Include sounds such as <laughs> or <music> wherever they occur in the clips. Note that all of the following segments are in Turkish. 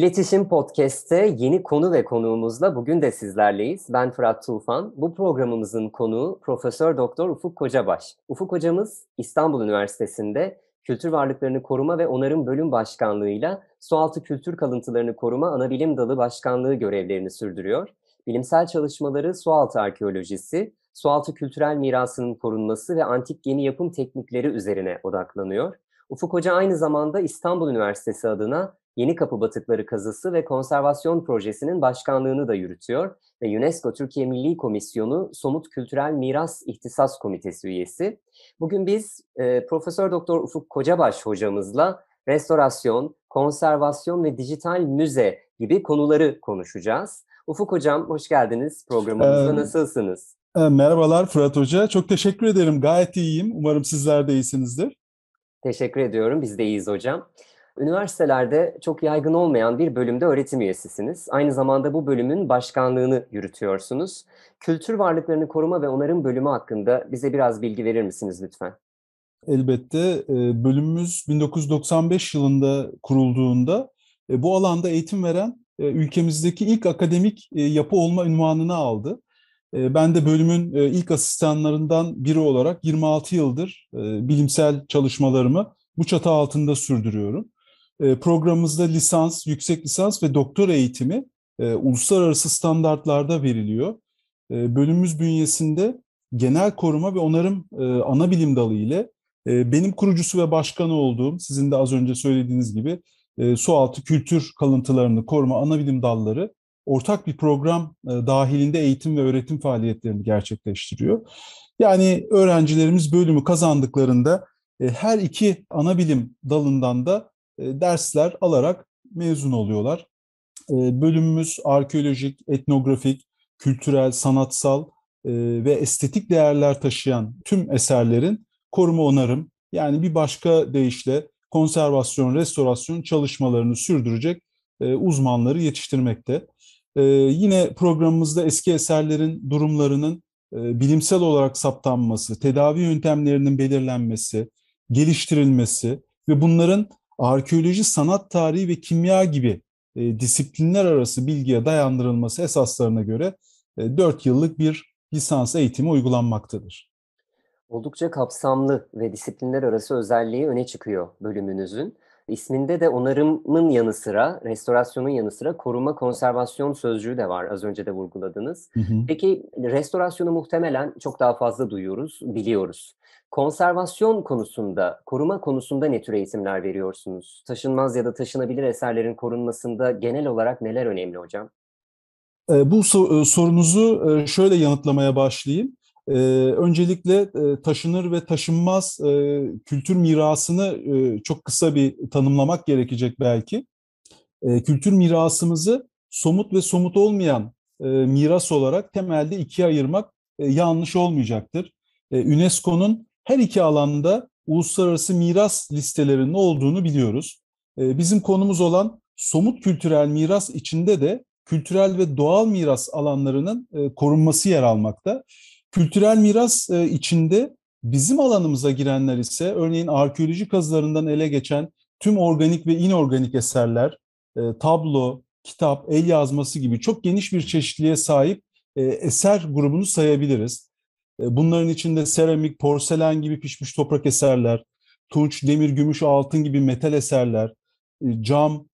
İletişim Podcast'te yeni konu ve konuğumuzla bugün de sizlerleyiz. Ben Fırat Tufan. Bu programımızın konuğu Profesör Doktor Ufuk Kocabaş. Ufuk hocamız İstanbul Üniversitesi'nde Kültür Varlıklarını Koruma ve Onarım Bölüm Başkanlığı'yla Sualtı Kültür Kalıntılarını Koruma Anabilim Dalı Başkanlığı görevlerini sürdürüyor. Bilimsel çalışmaları sualtı arkeolojisi, sualtı kültürel mirasının korunması ve antik gemi yapım teknikleri üzerine odaklanıyor. Ufuk Hoca aynı zamanda İstanbul Üniversitesi adına Yeni Kapı Batıkları Kazısı ve Konservasyon Projesi'nin başkanlığını da yürütüyor ve UNESCO Türkiye Milli Komisyonu Somut Kültürel Miras İhtisas Komitesi üyesi. Bugün biz e, Profesör Doktor Ufuk Kocabaş hocamızla restorasyon, konservasyon ve dijital müze gibi konuları konuşacağız. Ufuk hocam hoş geldiniz programımıza. Ee, Nasılsınız? E, merhabalar Fırat Hoca. Çok teşekkür ederim. Gayet iyiyim. Umarım sizler de iyisinizdir. Teşekkür ediyorum. Biz de iyiyiz hocam üniversitelerde çok yaygın olmayan bir bölümde öğretim üyesisiniz. Aynı zamanda bu bölümün başkanlığını yürütüyorsunuz. Kültür varlıklarını koruma ve onarım bölümü hakkında bize biraz bilgi verir misiniz lütfen? Elbette ee, bölümümüz 1995 yılında kurulduğunda e, bu alanda eğitim veren e, ülkemizdeki ilk akademik e, yapı olma ünvanını aldı. Ben de bölümün ilk asistanlarından biri olarak 26 yıldır bilimsel çalışmalarımı bu çatı altında sürdürüyorum. E, programımızda lisans, yüksek lisans ve doktor eğitimi e, uluslararası standartlarda veriliyor. E, bölümümüz bünyesinde genel koruma ve onarım e, ana bilim dalı ile e, benim kurucusu ve başkanı olduğum, sizin de az önce söylediğiniz gibi e, sualtı kültür kalıntılarını koruma ana bilim dalları ortak bir program e, dahilinde eğitim ve öğretim faaliyetlerini gerçekleştiriyor. Yani öğrencilerimiz bölümü kazandıklarında e, her iki ana bilim dalından da e, dersler alarak mezun oluyorlar. E, bölümümüz arkeolojik, etnografik, kültürel, sanatsal e, ve estetik değerler taşıyan tüm eserlerin koruma onarım yani bir başka deyişle konservasyon, restorasyon çalışmalarını sürdürecek uzmanları yetiştirmekte. Yine programımızda eski eserlerin durumlarının bilimsel olarak saptanması, tedavi yöntemlerinin belirlenmesi, geliştirilmesi ve bunların arkeoloji, sanat tarihi ve kimya gibi e, disiplinler arası bilgiye dayandırılması esaslarına göre e, 4 yıllık bir lisans eğitimi uygulanmaktadır. Oldukça kapsamlı ve disiplinler arası özelliği öne çıkıyor bölümünüzün. İsminde de onarımın yanı sıra, restorasyonun yanı sıra koruma konservasyon sözcüğü de var. Az önce de vurguladınız. Hı hı. Peki restorasyonu muhtemelen çok daha fazla duyuyoruz, biliyoruz. Konservasyon konusunda, koruma konusunda ne tür eğitimler veriyorsunuz? Taşınmaz ya da taşınabilir eserlerin korunmasında genel olarak neler önemli hocam? Ee, bu e, sorunuzu e, şöyle yanıtlamaya başlayayım. Ee, öncelikle e, taşınır ve taşınmaz kültür mirasını çok kısa bir tanımlamak gerekecek belki. Ee, kültür mirasımızı somut ve somut olmayan miras olarak temelde ikiye ayırmak yanlış olmayacaktır. UNESCO'nun her iki alanda uluslararası miras listelerinin olduğunu biliyoruz. Ee, bizim konumuz olan somut kültürel miras içinde de kültürel ve doğal miras alanlarının e, korunması yer almakta. Kültürel miras e, içinde bizim alanımıza girenler ise örneğin arkeoloji kazılarından ele geçen tüm organik ve inorganik eserler, e, tablo, kitap, el yazması gibi çok geniş bir çeşitliliğe sahip eser grubunu sayabiliriz. E, bunların içinde seramik, porselen gibi pişmiş toprak eserler, tunç, demir, gümüş, altın gibi metal eserler, e, cam,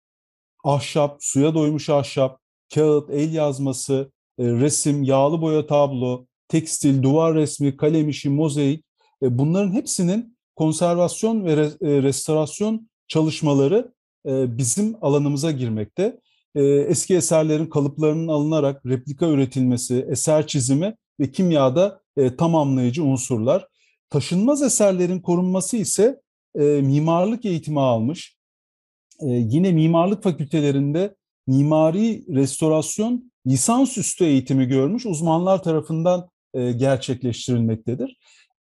ahşap, suya doymuş ahşap, kağıt, el yazması, e, resim, yağlı boya tablo, tekstil, duvar resmi, kalem işi, mozaik bunların hepsinin konservasyon ve restorasyon çalışmaları bizim alanımıza girmekte. Eski eserlerin kalıplarının alınarak replika üretilmesi, eser çizimi ve kimyada e, tamamlayıcı unsurlar. Taşınmaz eserlerin korunması ise e, mimarlık eğitimi almış. E, yine mimarlık fakültelerinde mimari restorasyon lisansüstü eğitimi görmüş uzmanlar tarafından e, gerçekleştirilmektedir.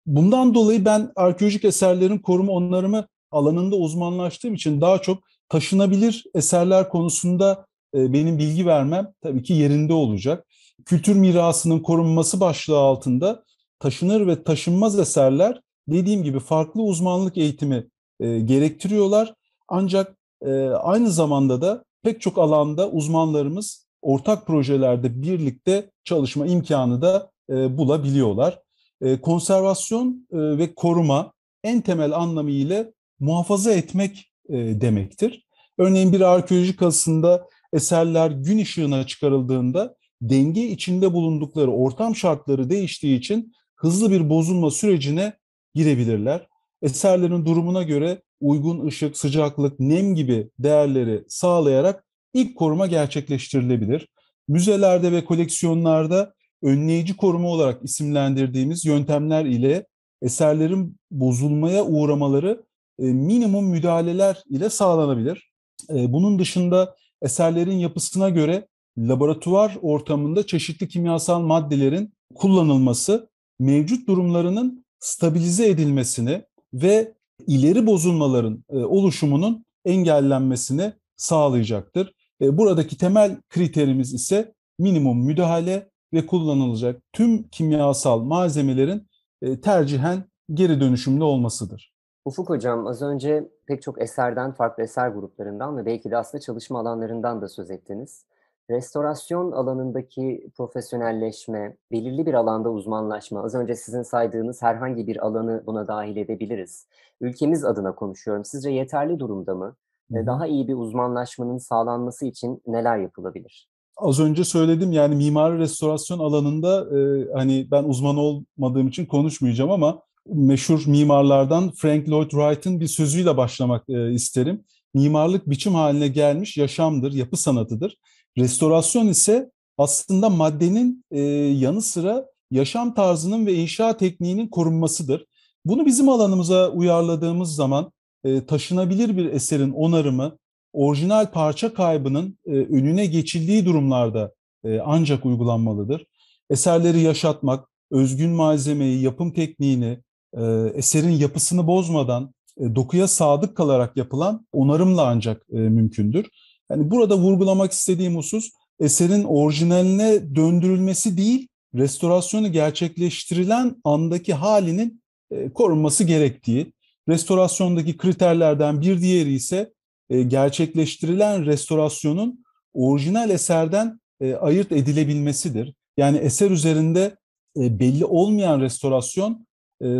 Bundan dolayı ben arkeolojik eserlerin koruma onarımı alanında uzmanlaştığım için daha çok taşınabilir eserler konusunda e, benim bilgi vermem tabii ki yerinde olacak kültür mirasının korunması başlığı altında taşınır ve taşınmaz eserler dediğim gibi farklı uzmanlık eğitimi e, gerektiriyorlar. Ancak e, aynı zamanda da pek çok alanda uzmanlarımız ortak projelerde birlikte çalışma imkanı da e, bulabiliyorlar. E, konservasyon e, ve koruma en temel anlamıyla muhafaza etmek e, demektir. Örneğin bir arkeolojik kazısında eserler gün ışığına çıkarıldığında denge içinde bulundukları ortam şartları değiştiği için hızlı bir bozulma sürecine girebilirler. Eserlerin durumuna göre uygun ışık, sıcaklık, nem gibi değerleri sağlayarak ilk koruma gerçekleştirilebilir. Müzelerde ve koleksiyonlarda önleyici koruma olarak isimlendirdiğimiz yöntemler ile eserlerin bozulmaya uğramaları e, minimum müdahaleler ile sağlanabilir. E, bunun dışında eserlerin yapısına göre laboratuvar ortamında çeşitli kimyasal maddelerin kullanılması mevcut durumlarının stabilize edilmesini ve ileri bozulmaların e, oluşumunun engellenmesini sağlayacaktır. E, buradaki temel kriterimiz ise minimum müdahale ve kullanılacak tüm kimyasal malzemelerin e, tercihen geri dönüşümlü olmasıdır. Ufuk Hocam az önce pek çok eserden, farklı eser gruplarından ve belki de aslında çalışma alanlarından da söz ettiniz. Restorasyon alanındaki profesyonelleşme, belirli bir alanda uzmanlaşma, az önce sizin saydığınız herhangi bir alanı buna dahil edebiliriz. Ülkemiz adına konuşuyorum. Sizce yeterli durumda mı? Hı. Daha iyi bir uzmanlaşmanın sağlanması için neler yapılabilir? Az önce söyledim yani mimari restorasyon alanında e, hani ben uzman olmadığım için konuşmayacağım ama meşhur mimarlardan Frank Lloyd Wright'ın bir sözüyle başlamak e, isterim. Mimarlık biçim haline gelmiş yaşamdır, yapı sanatıdır Restorasyon ise aslında maddenin e, yanı sıra yaşam tarzının ve inşa tekniğinin korunmasıdır. Bunu bizim alanımıza uyarladığımız zaman e, taşınabilir bir eserin onarımı, orijinal parça kaybının e, önüne geçildiği durumlarda e, ancak uygulanmalıdır. Eserleri yaşatmak, özgün malzemeyi, yapım tekniğini, e, eserin yapısını bozmadan, e, dokuya sadık kalarak yapılan onarımla ancak e, mümkündür. Yani burada vurgulamak istediğim husus eserin orijinaline döndürülmesi değil, restorasyonu gerçekleştirilen andaki halinin e, korunması gerektiği. Restorasyondaki kriterlerden bir diğeri ise e, gerçekleştirilen restorasyonun orijinal eserden e, ayırt edilebilmesidir. Yani eser üzerinde belli olmayan restorasyon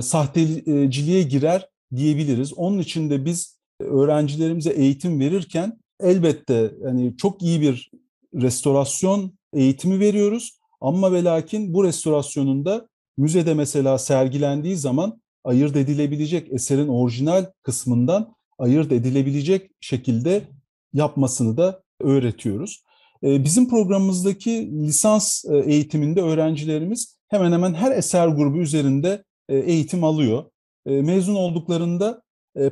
sahteciliğe girer diyebiliriz. Onun için de biz öğrencilerimize eğitim verirken elbette yani çok iyi bir restorasyon eğitimi veriyoruz. Ama ve lakin bu restorasyonunda müzede mesela sergilendiği zaman ayırt edilebilecek eserin orijinal kısmından ayırt edilebilecek şekilde yapmasını da öğretiyoruz. Bizim programımızdaki lisans eğitiminde öğrencilerimiz hemen hemen her eser grubu üzerinde eğitim alıyor. Mezun olduklarında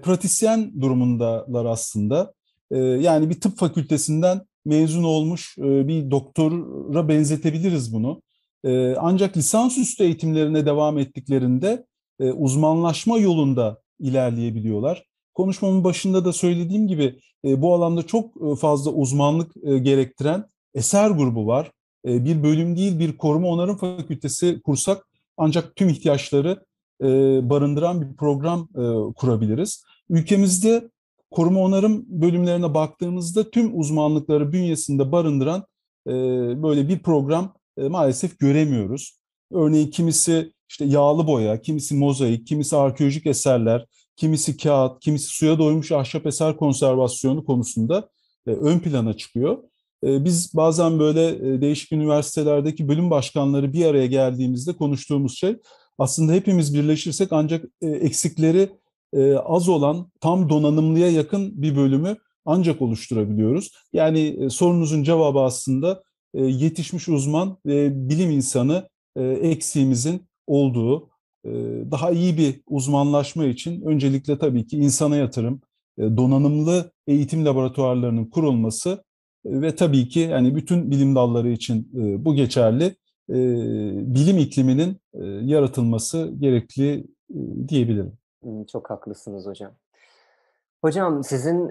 pratisyen durumundalar aslında. Ee, yani bir tıp fakültesinden mezun olmuş e, bir doktora benzetebiliriz bunu. Ee, ancak lisansüstü eğitimlerine devam ettiklerinde e, uzmanlaşma yolunda ilerleyebiliyorlar. Konuşmamın başında da söylediğim gibi e, bu alanda çok fazla uzmanlık gerektiren eser grubu var. bir bölüm değil bir koruma onarım fakültesi kursak ancak tüm ihtiyaçları barındıran bir program kurabiliriz. Ülkemizde koruma onarım bölümlerine baktığımızda tüm uzmanlıkları bünyesinde barındıran e, böyle bir program e, maalesef göremiyoruz. Örneğin kimisi işte yağlı boya, kimisi mozaik, kimisi arkeolojik eserler, kimisi kağıt, kimisi suya doymuş ahşap eser konservasyonu konusunda e, ön plana çıkıyor. E, biz bazen böyle e, değişik üniversitelerdeki bölüm başkanları bir araya geldiğimizde konuştuğumuz şey aslında hepimiz birleşirsek ancak e, eksikleri e, az olan tam donanımlıya yakın bir bölümü ancak oluşturabiliyoruz. Yani e, sorunuzun cevabı aslında e, yetişmiş uzman ve bilim insanı e, eksiğimizin olduğu e, daha iyi bir uzmanlaşma için öncelikle tabii ki insana yatırım, e, donanımlı eğitim laboratuvarlarının kurulması e, ve tabii ki yani bütün bilim dalları için e, bu geçerli e, bilim ikliminin yaratılması gerekli diyebilirim. Çok haklısınız hocam. Hocam sizin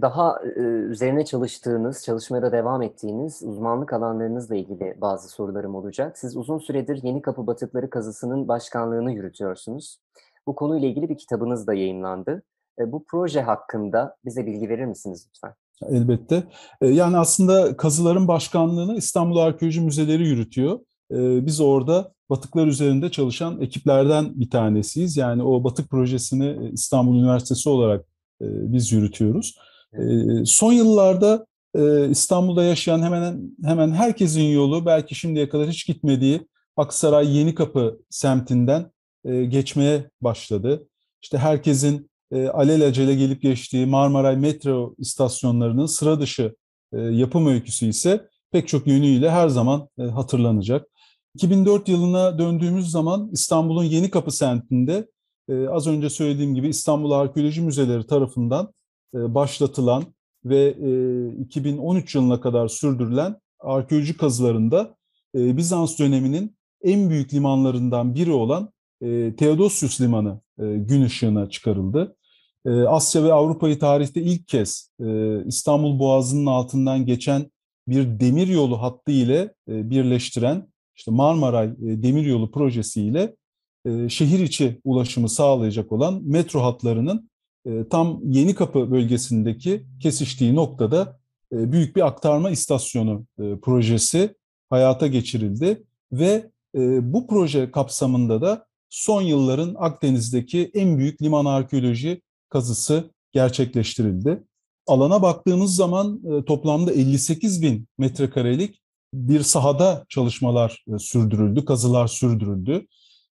daha üzerine çalıştığınız, çalışmaya da devam ettiğiniz uzmanlık alanlarınızla ilgili bazı sorularım olacak. Siz uzun süredir Yeni Kapı Batıkları kazısının başkanlığını yürütüyorsunuz. Bu konuyla ilgili bir kitabınız da yayınlandı. Bu proje hakkında bize bilgi verir misiniz lütfen? Elbette. Yani aslında kazıların başkanlığını İstanbul Arkeoloji Müzeleri yürütüyor. Biz orada batıklar üzerinde çalışan ekiplerden bir tanesiyiz. Yani o batık projesini e, İstanbul Üniversitesi olarak e, biz yürütüyoruz. E, son yıllarda e, İstanbul'da yaşayan hemen hemen herkesin yolu belki şimdiye kadar hiç gitmediği Aksaray Yeni Kapı semtinden e, geçmeye başladı. İşte herkesin e, alelacele gelip geçtiği Marmaray metro istasyonlarının sıra dışı e, yapım öyküsü ise pek çok yönüyle her zaman e, hatırlanacak. 2004 yılına döndüğümüz zaman İstanbul'un Yeni Kapı semtinde e, az önce söylediğim gibi İstanbul Arkeoloji Müzeleri tarafından e, başlatılan ve 2013 e, yılına kadar sürdürülen arkeoloji kazılarında Bizans döneminin en büyük limanlarından biri olan Theodosius Limanı gün ışığına çıkarıldı. Asya ve Avrupa'yı tarihte ilk kez İstanbul Boğazı'nın altından geçen bir demir yolu hattı ile birleştiren işte Marmaray e, Demiryolu Projesi ile e, şehir içi ulaşımı sağlayacak olan metro hatlarının e, tam Yenikapı bölgesindeki kesiştiği noktada büyük bir aktarma istasyonu projesi hayata geçirildi ve bu proje kapsamında da son yılların Akdeniz'deki en büyük liman arkeoloji kazısı gerçekleştirildi. Alana baktığımız zaman toplamda 58 bin metrekarelik bir sahada çalışmalar e, sürdürüldü, kazılar sürdürüldü.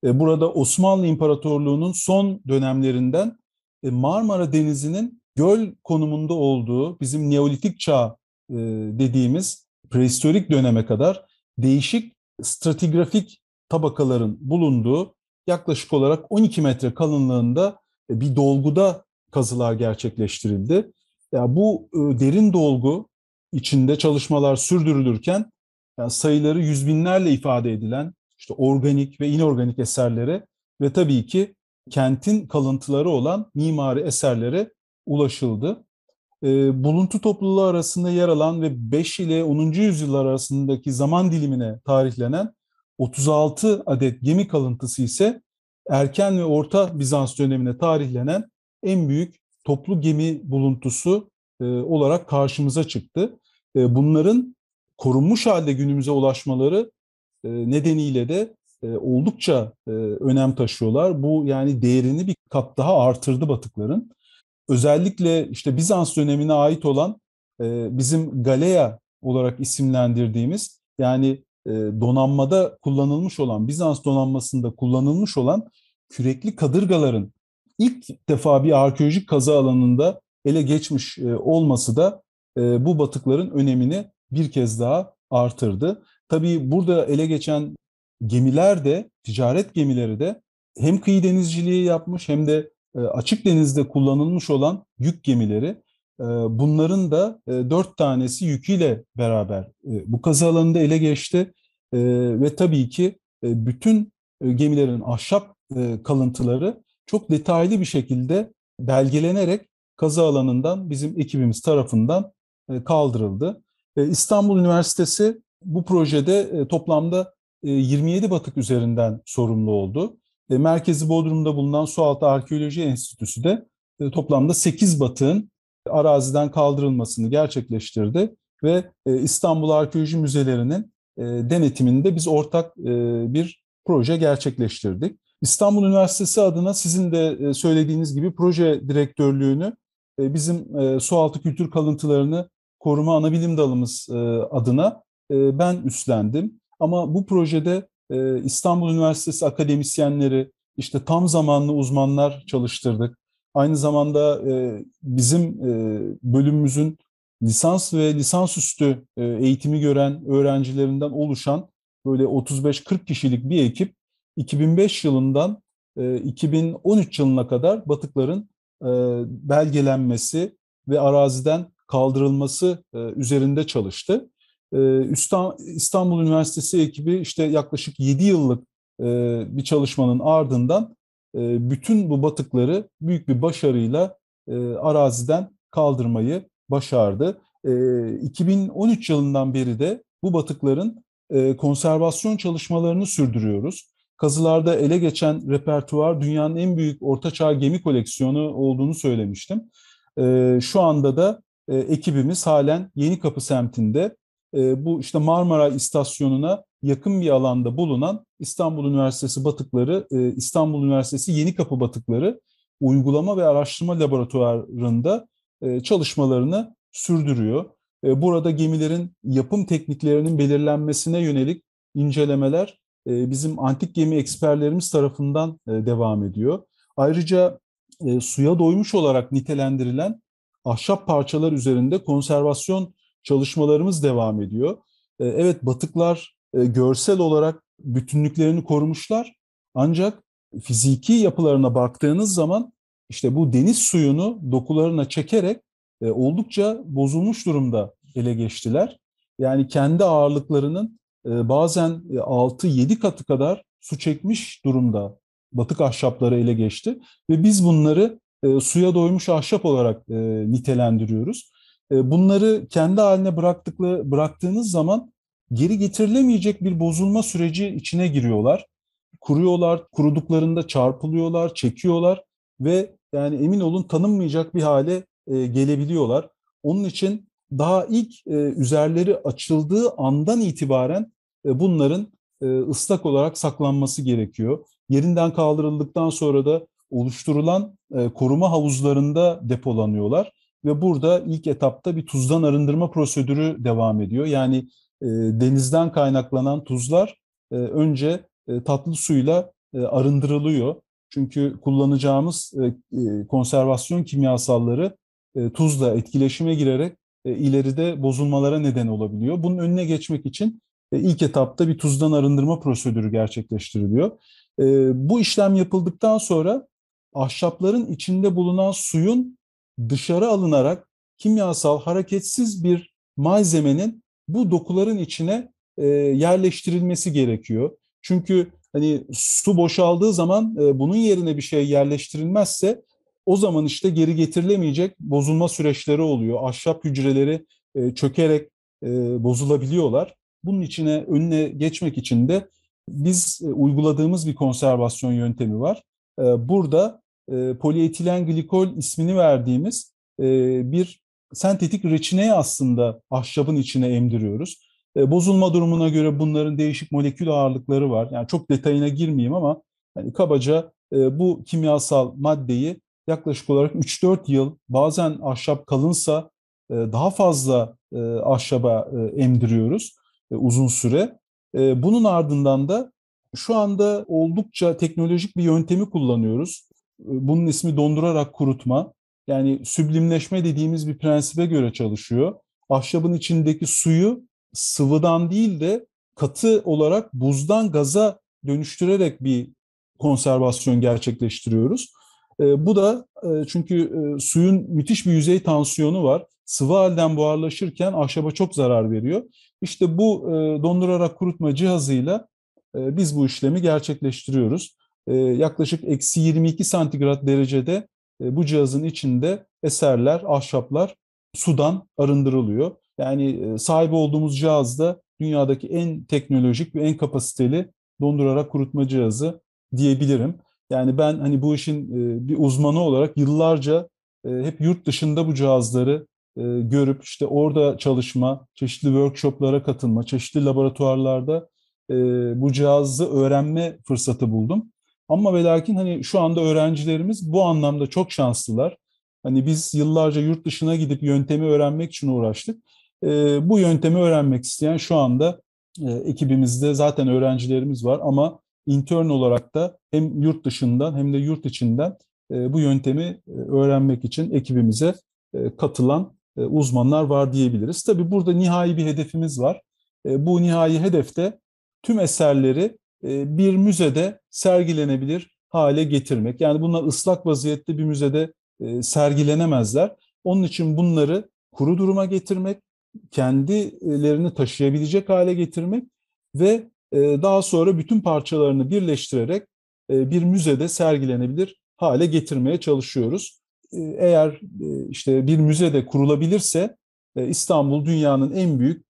E, burada Osmanlı İmparatorluğu'nun son dönemlerinden e, Marmara Denizi'nin göl konumunda olduğu bizim Neolitik çağ dediğimiz prehistorik döneme kadar değişik stratigrafik tabakaların bulunduğu yaklaşık olarak 12 metre kalınlığında bir dolguda kazılar gerçekleştirildi. Ya bu derin dolgu içinde çalışmalar sürdürülürken yani sayıları yüz binlerle ifade edilen işte organik ve inorganik eserlere ve tabii ki kentin kalıntıları olan mimari eserlere ulaşıldı. E, buluntu topluluğu arasında yer alan ve 5 ile 10. yüzyıllar arasındaki zaman dilimine tarihlenen 36 adet gemi kalıntısı ise erken ve orta Bizans dönemine tarihlenen en büyük toplu gemi buluntusu e, olarak karşımıza çıktı. E, bunların korunmuş halde günümüze ulaşmaları e, nedeniyle de e, oldukça e, önem taşıyorlar. Bu yani değerini bir kat daha artırdı batıkların. Özellikle işte Bizans dönemine ait olan e, bizim Galeya olarak isimlendirdiğimiz yani e, donanmada kullanılmış olan Bizans donanmasında kullanılmış olan kürekli kadırgaların ilk defa bir arkeolojik kazı alanında ele geçmiş e, olması da e, bu batıkların önemini bir kez daha artırdı. Tabii burada ele geçen gemiler de, ticaret gemileri de hem kıyı denizciliği yapmış hem de e, açık denizde kullanılmış olan yük gemileri. E, bunların da e, dört tanesi yüküyle beraber bu kazı alanında ele geçti. Ve tabii ki bütün gemilerin ahşap kalıntıları çok detaylı bir şekilde belgelenerek kazı alanından bizim ekibimiz tarafından kaldırıldı. E, İstanbul Üniversitesi bu projede e, toplamda 27 e, batık üzerinden sorumlu oldu. Merkezi Bodrum'da bulunan Sualtı Arkeoloji Enstitüsü de toplamda 8 batığın araziden kaldırılmasını gerçekleştirdi ve İstanbul Arkeoloji Müzelerinin denetiminde biz ortak bir proje gerçekleştirdik. İstanbul Üniversitesi adına sizin de söylediğiniz gibi proje direktörlüğünü bizim sualtı kültür kalıntılarını koruma anabilim dalımız e, adına e, ben üstlendim. Ama bu projede e, İstanbul Üniversitesi akademisyenleri, işte tam zamanlı uzmanlar çalıştırdık. Aynı zamanda bizim bölümümüzün lisans ve lisansüstü e, eğitimi gören öğrencilerinden oluşan böyle 35-40 kişilik bir ekip 2005 yılından 2013 yılına kadar batıkların belgelenmesi ve araziden kaldırılması e, üzerinde çalıştı. E, İstanbul Üniversitesi ekibi işte yaklaşık 7 yıllık e, bir çalışmanın ardından bütün bu batıkları büyük bir başarıyla araziden kaldırmayı başardı. 2013 yılından beri de bu batıkların konservasyon çalışmalarını sürdürüyoruz. Kazılarda ele geçen repertuar dünyanın en büyük ortaçağ gemi koleksiyonu olduğunu söylemiştim. Şu anda da e, ekibimiz halen Yeni Kapı semtinde e, bu işte Marmara istasyonuna yakın bir alanda bulunan İstanbul Üniversitesi Batıkları, e, İstanbul Üniversitesi Yeni Kapı Batıkları Uygulama ve Araştırma Laboratuvarı'nda e, çalışmalarını sürdürüyor. E, burada gemilerin yapım tekniklerinin belirlenmesine yönelik incelemeler e, bizim antik gemi eksperlerimiz tarafından e, devam ediyor. Ayrıca e, suya doymuş olarak nitelendirilen ahşap parçalar üzerinde konservasyon çalışmalarımız devam ediyor. E, evet batıklar e, görsel olarak bütünlüklerini korumuşlar ancak fiziki yapılarına baktığınız zaman işte bu deniz suyunu dokularına çekerek e, oldukça bozulmuş durumda ele geçtiler. Yani kendi ağırlıklarının bazen 6-7 katı kadar su çekmiş durumda batık ahşapları ele geçti ve biz bunları e, suya doymuş ahşap olarak e, nitelendiriyoruz. E, bunları kendi haline bıraktıklı, bıraktığınız zaman geri getirilemeyecek bir bozulma süreci içine giriyorlar. Kuruyorlar, kuruduklarında çarpılıyorlar, çekiyorlar ve yani emin olun tanınmayacak bir hale e, gelebiliyorlar. Onun için daha ilk e, üzerleri açıldığı andan itibaren e, bunların e, ıslak olarak saklanması gerekiyor. Yerinden kaldırıldıktan sonra da oluşturulan e, koruma havuzlarında depolanıyorlar ve burada ilk etapta bir tuzdan arındırma prosedürü devam ediyor. Yani e, denizden kaynaklanan tuzlar e, önce tatlı suyla arındırılıyor. Çünkü kullanacağımız konservasyon kimyasalları tuzla etkileşime girerek ileride bozulmalara neden olabiliyor. Bunun önüne geçmek için ilk etapta bir tuzdan arındırma prosedürü gerçekleştiriliyor. bu işlem yapıldıktan sonra ahşapların içinde bulunan suyun dışarı alınarak kimyasal hareketsiz bir malzemenin bu dokuların içine e, yerleştirilmesi gerekiyor. Çünkü hani su boşaldığı zaman e, bunun yerine bir şey yerleştirilmezse o zaman işte geri getirilemeyecek bozulma süreçleri oluyor. Ahşap hücreleri e, çökerek e, bozulabiliyorlar. Bunun içine önüne geçmek için de biz e, uyguladığımız bir konservasyon yöntemi var. E, burada e, polietilen glikol ismini verdiğimiz e, bir sentetik reçineyi aslında ahşabın içine emdiriyoruz. E, bozulma durumuna göre bunların değişik molekül ağırlıkları var. Yani çok detayına girmeyeyim ama yani kabaca e, bu kimyasal maddeyi yaklaşık olarak 3-4 yıl bazen ahşap kalınsa e, daha fazla e, ahşaba e, emdiriyoruz e, uzun süre. E, bunun ardından da şu anda oldukça teknolojik bir yöntemi kullanıyoruz. Bunun ismi dondurarak kurutma. Yani süblimleşme dediğimiz bir prensibe göre çalışıyor. Ahşabın içindeki suyu sıvıdan değil de katı olarak buzdan gaza dönüştürerek bir konservasyon gerçekleştiriyoruz. Ee, bu da e, çünkü e, suyun müthiş bir yüzey tansiyonu var. Sıvı halden buharlaşırken ahşaba çok zarar veriyor. İşte bu e, dondurarak kurutma cihazıyla biz bu işlemi gerçekleştiriyoruz. Ee, yaklaşık eksi 22 santigrat derecede e, bu cihazın içinde eserler, ahşaplar sudan arındırılıyor. Yani e, sahip olduğumuz cihaz da dünyadaki en teknolojik ve en kapasiteli dondurarak kurutma cihazı diyebilirim. Yani ben hani bu işin e, bir uzmanı olarak yıllarca hep yurt dışında bu cihazları görüp işte orada çalışma, çeşitli workshoplara katılma, çeşitli laboratuvarlarda bu cihazı öğrenme fırsatı buldum. Ama ve lakin hani şu anda öğrencilerimiz bu anlamda çok şanslılar. Hani biz yıllarca yurt dışına gidip yöntemi öğrenmek için uğraştık. E, bu yöntemi öğrenmek isteyen şu anda e, ekibimizde zaten öğrencilerimiz var ama intern olarak da hem yurt dışından hem de yurt içinden e, bu yöntemi e, öğrenmek için ekibimize e, katılan e, uzmanlar var diyebiliriz. Tabii burada nihai bir hedefimiz var. E, bu nihai hedefte tüm eserleri e, bir müzede sergilenebilir hale getirmek. Yani bunlar ıslak vaziyette bir müzede e, sergilenemezler. Onun için bunları kuru duruma getirmek, kendilerini taşıyabilecek hale getirmek ve e, daha sonra bütün parçalarını birleştirerek bir müzede sergilenebilir hale getirmeye çalışıyoruz. Eğer işte bir müzede kurulabilirse İstanbul dünyanın en büyük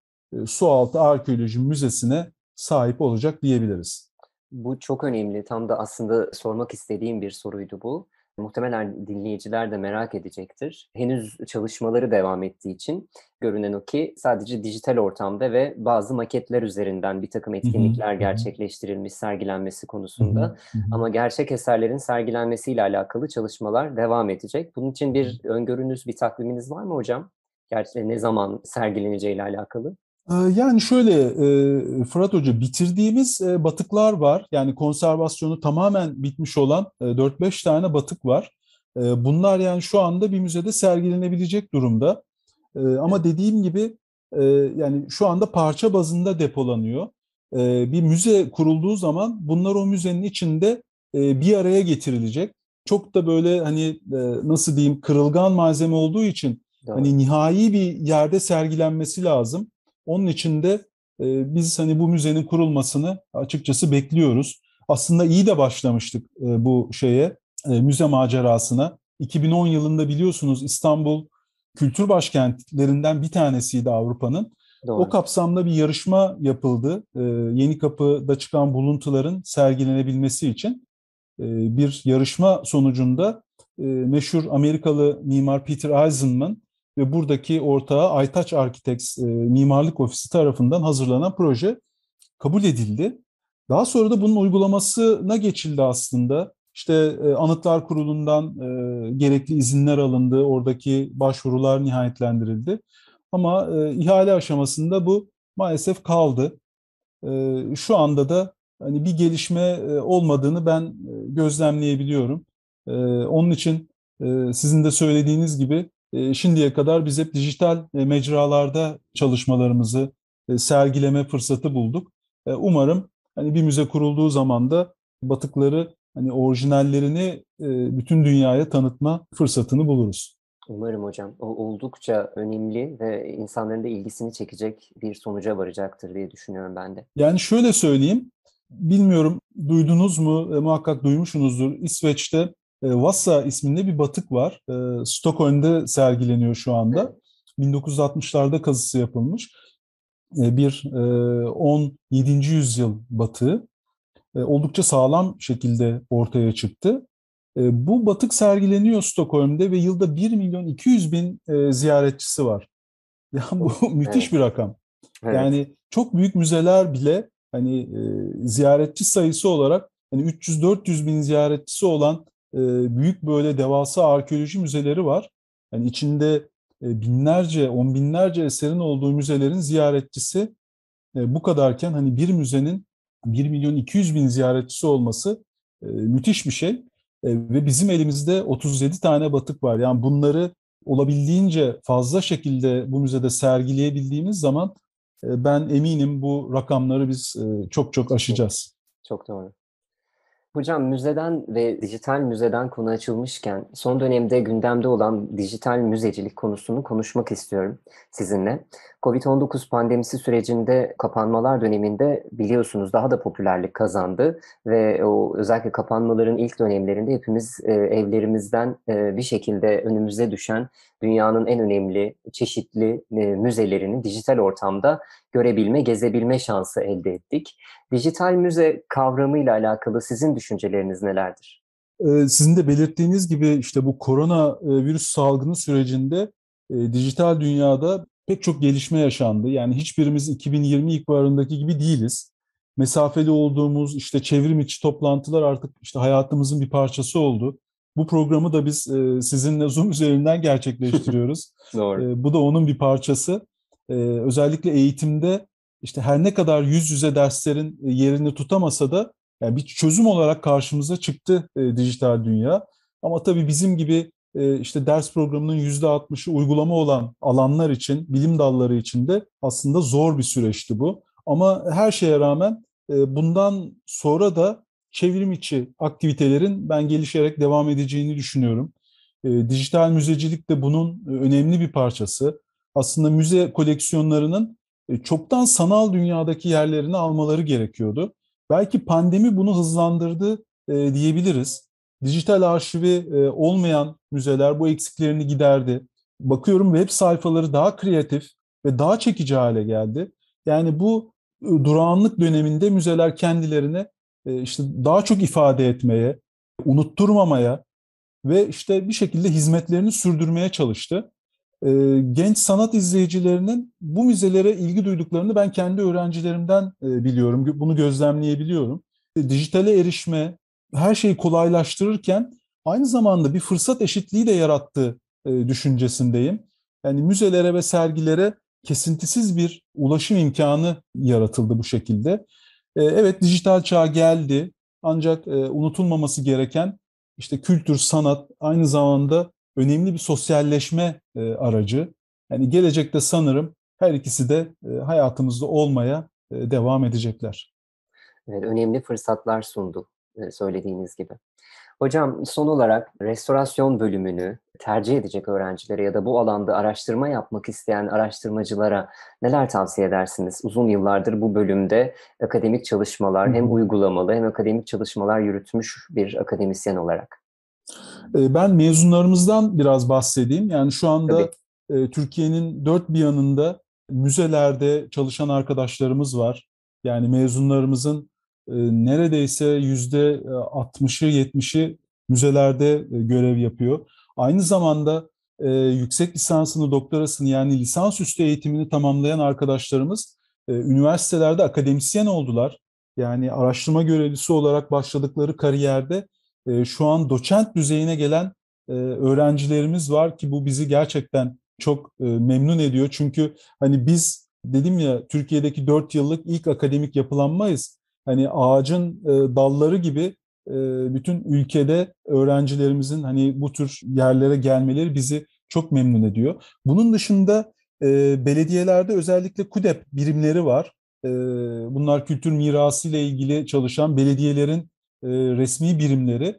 su altı arkeoloji müzesine sahip olacak diyebiliriz. Bu çok önemli. Tam da aslında sormak istediğim bir soruydu bu. Muhtemelen dinleyiciler de merak edecektir. Henüz çalışmaları devam ettiği için görünen o ki sadece dijital ortamda ve bazı maketler üzerinden bir takım etkinlikler gerçekleştirilmiş sergilenmesi konusunda. Ama gerçek eserlerin sergilenmesiyle alakalı çalışmalar devam edecek. Bunun için bir öngörünüz, bir takviminiz var mı hocam? Gerçi ne zaman sergileneceğiyle alakalı? Ee, yani şöyle e, Fırat Hoca bitirdiğimiz e, batıklar var. Yani konservasyonu tamamen bitmiş olan 4-5 e, tane batık var. Bunlar yani şu anda bir müzede sergilenebilecek durumda. Ama dediğim gibi yani şu anda parça bazında depolanıyor. Bir müze kurulduğu zaman bunlar o müzenin içinde bir araya getirilecek. Çok da böyle hani nasıl diyeyim kırılgan malzeme olduğu için hani nihai bir yerde sergilenmesi lazım. Onun için de e, biz hani bu müzenin kurulmasını açıkçası bekliyoruz. Aslında iyi de başlamıştık e, bu şeye, e, müze macerasına. 2010 yılında biliyorsunuz İstanbul kültür başkentlerinden bir tanesiydi Avrupa'nın. Doğru. O kapsamda bir yarışma yapıldı. E, Yeni Kapı'da çıkan buluntuların sergilenebilmesi için e, bir yarışma sonucunda e, meşhur Amerikalı mimar Peter Eisenman ve buradaki ortağı Aytaç Architects e, Mimarlık Ofisi tarafından hazırlanan proje kabul edildi. Daha sonra da bunun uygulamasına geçildi aslında. İşte e, Anıtlar Kurulu'ndan e, gerekli izinler alındı, oradaki başvurular nihayetlendirildi. Ama e, ihale aşamasında bu maalesef kaldı. E, şu anda da hani bir gelişme e, olmadığını ben e, gözlemleyebiliyorum. E, onun için e, sizin de söylediğiniz gibi e, şimdiye kadar biz hep dijital e, mecralarda çalışmalarımızı e, sergileme fırsatı bulduk. Umarım hani bir müze kurulduğu zaman da batıkları hani orijinallerini bütün dünyaya tanıtma fırsatını buluruz. Umarım hocam. O oldukça önemli ve insanların da ilgisini çekecek bir sonuca varacaktır diye düşünüyorum ben de. Yani şöyle söyleyeyim. Bilmiyorum duydunuz mu, muhakkak duymuşsunuzdur. İsveç'te ee, Vassa isminde bir batık var. Ee, Stockholm'de sergileniyor şu anda. 1960'larda kazısı yapılmış. Ee, bir 17. E, yüzyıl batığı. Oldukça sağlam şekilde ortaya çıktı. Bu batık sergileniyor Stockholm'de ve yılda 1 milyon 200 bin e, ziyaretçisi var. <laughs> Yani bu <laughs> müthiş bir rakam. Evet. Yani çok büyük müzeler bile hani e, ziyaretçi sayısı olarak hani 300-400 bin ziyaretçisi olan büyük böyle devasa arkeoloji müzeleri var. Yani içinde binlerce, on binlerce eserin olduğu müzelerin ziyaretçisi bu kadarken hani bir müzenin 1 milyon 200 bin ziyaretçisi olması müthiş bir şey. Ve bizim elimizde 37 tane batık var. Yani bunları olabildiğince fazla şekilde bu müzede sergileyebildiğimiz zaman ben eminim bu rakamları biz çok çok aşacağız. Çok doğru. Hocam müzeden ve dijital müzeden konu açılmışken son dönemde gündemde olan dijital müzecilik konusunu konuşmak istiyorum sizinle. Covid-19 pandemisi sürecinde kapanmalar döneminde biliyorsunuz daha da popülerlik kazandı ve o özellikle kapanmaların ilk dönemlerinde hepimiz e, evlerimizden e, bir şekilde önümüze düşen dünyanın en önemli çeşitli e, müzelerini dijital ortamda görebilme, gezebilme şansı elde ettik. Dijital müze kavramıyla alakalı sizin düşünceleriniz nelerdir? E, sizin de belirttiğiniz gibi işte bu korona e, virüs salgını sürecinde e, dijital dünyada pek çok gelişme yaşandı. Yani hiçbirimiz 2020 ikbarındaki gibi değiliz. Mesafeli olduğumuz işte çevrim içi toplantılar artık işte hayatımızın bir parçası oldu. Bu programı da biz e, sizinle Zoom üzerinden gerçekleştiriyoruz. <laughs> Doğru. E, bu da onun bir parçası. E, özellikle eğitimde işte her ne kadar yüz yüze derslerin e, yerini tutamasa da yani bir çözüm olarak karşımıza çıktı dijital dünya. Ama tabii bizim gibi e, işte ders programının yüzde %60'ı uygulama olan alanlar için, bilim dalları için de aslında zor bir süreçti bu. Ama her şeye rağmen e, bundan sonra da çevrim içi aktivitelerin ben gelişerek devam edeceğini düşünüyorum. E, dijital müzecilik de bunun önemli bir parçası. Aslında müze koleksiyonlarının çoktan sanal dünyadaki yerlerini almaları gerekiyordu. Belki pandemi bunu hızlandırdı diyebiliriz dijital arşivi e, olmayan müzeler bu eksiklerini giderdi. Bakıyorum web sayfaları daha kreatif ve daha çekici hale geldi. Yani bu e, durağanlık döneminde müzeler kendilerine e, işte daha çok ifade etmeye, unutturmamaya ve işte bir şekilde hizmetlerini sürdürmeye çalıştı. genç sanat izleyicilerinin bu müzelere ilgi duyduklarını ben kendi öğrencilerimden biliyorum. Bunu gözlemleyebiliyorum. E, dijitale erişme, her şeyi kolaylaştırırken aynı zamanda bir fırsat eşitliği de yarattığı e, düşüncesindeyim. Yani müzelere ve sergilere kesintisiz bir ulaşım imkanı yaratıldı bu şekilde. E, evet dijital çağ geldi ancak e, unutulmaması gereken işte kültür, sanat aynı zamanda önemli bir sosyalleşme e, aracı. Yani gelecekte sanırım her ikisi de e, hayatımızda olmaya e, devam edecekler. Evet, önemli fırsatlar sundu söylediğiniz gibi. Hocam son olarak restorasyon bölümünü tercih edecek öğrencilere ya da bu alanda araştırma yapmak isteyen araştırmacılara neler tavsiye edersiniz? Uzun yıllardır bu bölümde akademik çalışmalar hem uygulamalı hem akademik çalışmalar yürütmüş bir akademisyen olarak. Ben mezunlarımızdan biraz bahsedeyim. Yani şu anda Türkiye'nin dört bir yanında müzelerde çalışan arkadaşlarımız var. Yani mezunlarımızın ee, neredeyse yüzde 60'ı e, 70'i müzelerde e, görev yapıyor. Aynı zamanda e, yüksek lisansını, doktorasını yani lisans üstü eğitimini tamamlayan arkadaşlarımız üniversitelerde akademisyen oldular. Yani araştırma görevlisi olarak başladıkları kariyerde şu an doçent düzeyine gelen öğrencilerimiz var ki bu bizi gerçekten çok memnun ediyor. Çünkü hani biz dedim ya Türkiye'deki 4 yıllık ilk akademik yapılanmayız hani ağacın e, dalları gibi e, bütün ülkede öğrencilerimizin hani bu tür yerlere gelmeleri bizi çok memnun ediyor. Bunun dışında e, belediyelerde özellikle KUDEP birimleri var. E, bunlar kültür mirası ile ilgili çalışan belediyelerin e, resmi birimleri.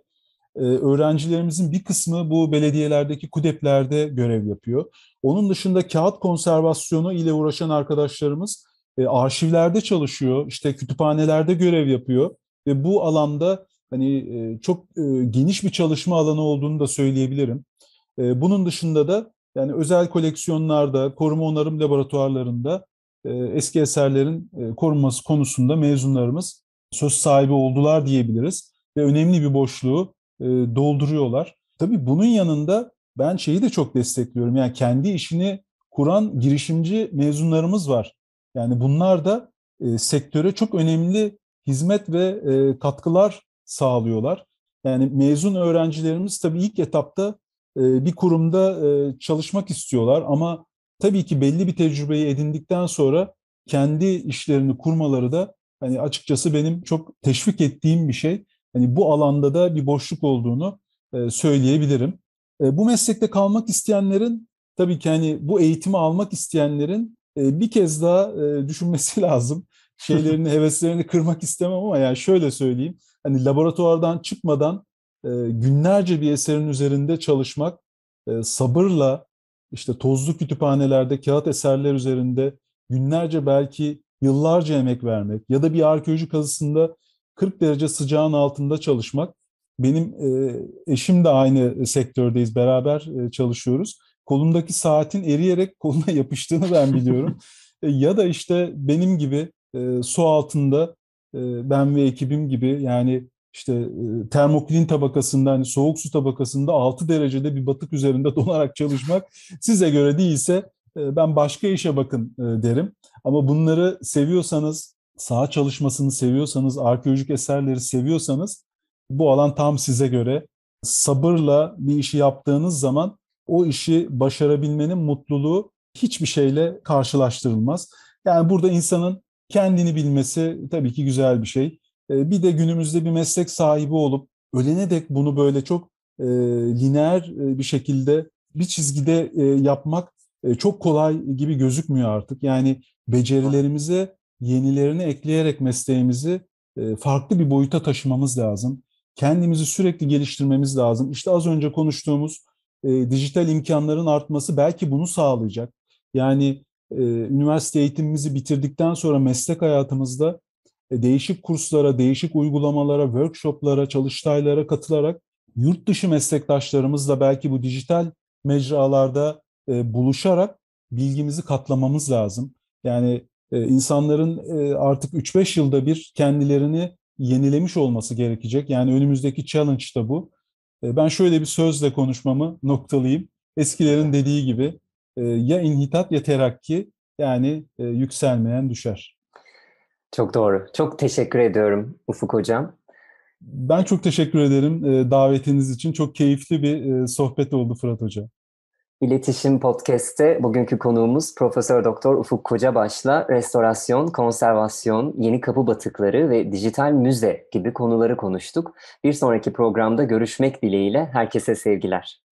E, öğrencilerimizin bir kısmı bu belediyelerdeki KUDEP'lerde görev yapıyor. Onun dışında kağıt konservasyonu ile uğraşan arkadaşlarımız e, arşivlerde çalışıyor, işte kütüphanelerde görev yapıyor ve bu alanda hani e, çok e, geniş bir çalışma alanı olduğunu da söyleyebilirim. E, bunun dışında da yani özel koleksiyonlarda, koruma onarım laboratuvarlarında e, eski eserlerin e, korunması konusunda mezunlarımız söz sahibi oldular diyebiliriz ve önemli bir boşluğu e, dolduruyorlar. Tabii bunun yanında ben şeyi de çok destekliyorum. Yani kendi işini kuran girişimci mezunlarımız var. Yani bunlar da e, sektöre çok önemli hizmet ve e, katkılar sağlıyorlar. Yani mezun öğrencilerimiz tabii ilk etapta e, bir kurumda e, çalışmak istiyorlar ama tabii ki belli bir tecrübeyi edindikten sonra kendi işlerini kurmaları da hani açıkçası benim çok teşvik ettiğim bir şey. Hani bu alanda da bir boşluk olduğunu e, söyleyebilirim. E, bu meslekte kalmak isteyenlerin tabii ki hani bu eğitimi almak isteyenlerin bir kez daha düşünmesi <laughs> lazım. Şeylerini, heveslerini kırmak istemem ama yani şöyle söyleyeyim. Hani laboratuvardan çıkmadan günlerce bir eserin üzerinde çalışmak, sabırla işte tozlu kütüphanelerde kağıt eserler üzerinde günlerce belki yıllarca emek vermek ya da bir arkeoloji kazısında 40 derece sıcağın altında çalışmak. Benim eşim de aynı sektördeyiz, beraber çalışıyoruz. Kolumdaki saatin eriyerek koluna <laughs> yapıştığını ben biliyorum. E, ya da işte benim gibi e, su altında e, ben ve ekibim gibi yani işte e, termoklin tabakasında hani soğuk su tabakasında 6 derecede bir batık üzerinde <laughs> donarak çalışmak size göre değilse e, ben başka işe bakın e, derim. Ama bunları seviyorsanız, saha çalışmasını seviyorsanız, arkeolojik eserleri seviyorsanız bu alan tam size göre. Sabırla bir işi yaptığınız zaman o işi başarabilmenin mutluluğu hiçbir şeyle karşılaştırılmaz. Yani burada insanın kendini bilmesi tabii ki güzel bir şey. Ee, bir de günümüzde bir meslek sahibi olup ölene dek bunu böyle çok e, lineer e, bir şekilde bir çizgide e, yapmak e, çok kolay gibi gözükmüyor artık. Yani becerilerimize yenilerini ekleyerek mesleğimizi e, farklı bir boyuta taşımamız lazım. Kendimizi sürekli geliştirmemiz lazım. İşte az önce konuştuğumuz e, dijital imkanların artması belki bunu sağlayacak. Yani e, üniversite eğitimimizi bitirdikten sonra meslek hayatımızda e, değişik kurslara, değişik uygulamalara, workshoplara, çalıştaylara katılarak yurt dışı meslektaşlarımızla belki bu dijital mecralarda e, buluşarak bilgimizi katlamamız lazım. Yani e, insanların e, artık 3-5 yılda bir kendilerini yenilemiş olması gerekecek. Yani önümüzdeki challenge da bu. Ee, ben şöyle bir sözle konuşmamı noktalayayım. Eskilerin dediği gibi e, ya inhitat ya terakki yani e, yükselmeyen düşer. Çok doğru. Çok teşekkür ediyorum Ufuk Hocam. Ben çok teşekkür ederim e, davetiniz için. Çok keyifli bir sohbet oldu Fırat Hoca. İletişim Podcast'te bugünkü konuğumuz Profesör Doktor Ufuk Kocabaş'la restorasyon, konservasyon, yeni kapı batıkları ve dijital müze gibi konuları konuştuk. Bir sonraki programda görüşmek dileğiyle herkese sevgiler.